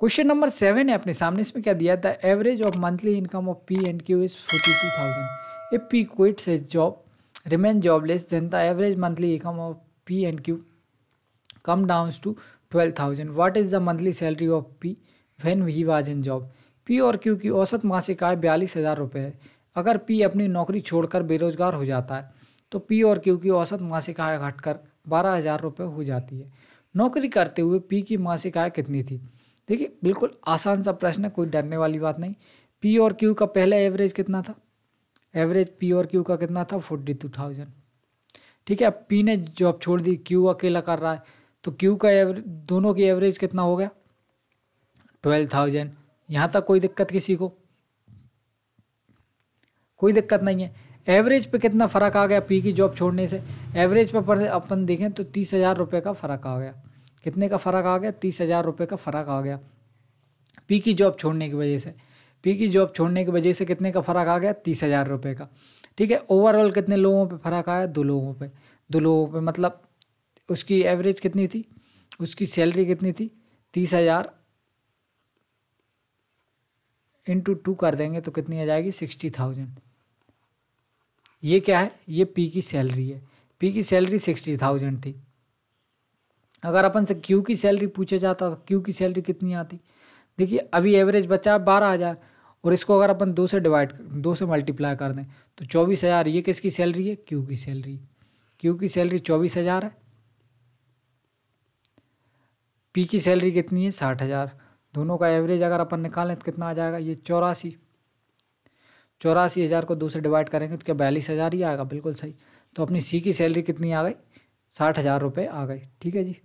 question number seven है अपने सामने इसमें क्या दिया the average of monthly income of P and Q is forty two thousand a P quits his job remain jobless then the average monthly income of P and Q come down to twelve thousand what is the monthly salary of P when he was in job P और Q की औसत मासिक आय बयालीस हज़ार रुपये है अगर P अपनी नौकरी छोड़कर बेरोजगार हो जाता है तो पी और क्यू की औसत मासिक आय घटकर बारह हज़ार रुपये हो जाती है नौकरी करते हुए पी की मासिक आय कितनी थी देखिए बिल्कुल आसान सा प्रश्न है कोई डरने वाली बात नहीं पी और क्यू का पहला एवरेज कितना था एवरेज पी और क्यू का कितना था फोर्टी टू थाउजेंड ठीक है अब पी ने जॉब छोड़ दी क्यू अकेला कर रहा है तो क्यू का एवरेज दोनों की एवरेज कितना हो गया ट्वेल्व थाउजेंड यहाँ तक कोई दिक्कत किसी को कोई दिक्कत नहीं है एवरेज पे कितना फ़र्क आ गया पी की जॉब छोड़ने से एवरेज पर अपन देखें तो तीस हज़ार रुपये का फ़र्क आ गया कितने का फ़र्क आ गया तीस हज़ार रुपये का फ़र्क आ गया पी की जॉब छोड़ने की वजह से पी की जॉब छोड़ने की वजह से कितने का फ़र्क आ गया तीस हज़ार रुपये का ठीक है ओवरऑल कितने लोगों पे फ़र्क आया दो लोगों पे दो लोगों पे मतलब उसकी एवरेज कितनी थी उसकी सैलरी कितनी थी तीस हज़ार इंटू टू कर देंगे तो कितनी आ जाएगी सिक्सटी थाउजेंड ये क्या है ये पी की सैलरी है पी की सैलरी सिक्सटी थाउजेंड थी अगर अपन से क्यू की सैलरी पूछे जाता तो क्यू की सैलरी कितनी आती देखिए अभी एवरेज बचा बारह हज़ार और इसको अगर अपन दो से डिवाइड दो से मल्टीप्लाई कर दें तो चौबीस हज़ार ये किसकी सैलरी है क्यू की सैलरी क्यू की सैलरी चौबीस हज़ार है पी की सैलरी कितनी है साठ हज़ार दोनों का एवरेज अगर अपन निकालें तो कितना आ जाएगा ये चौरासी चौरासी हज़ार को दो से डिवाइड करेंगे तो क्या बयालीस हज़ार ही आएगा बिल्कुल सही तो अपनी सी की सैलरी कितनी आ गई साठ हज़ार रुपये आ गई ठीक है जी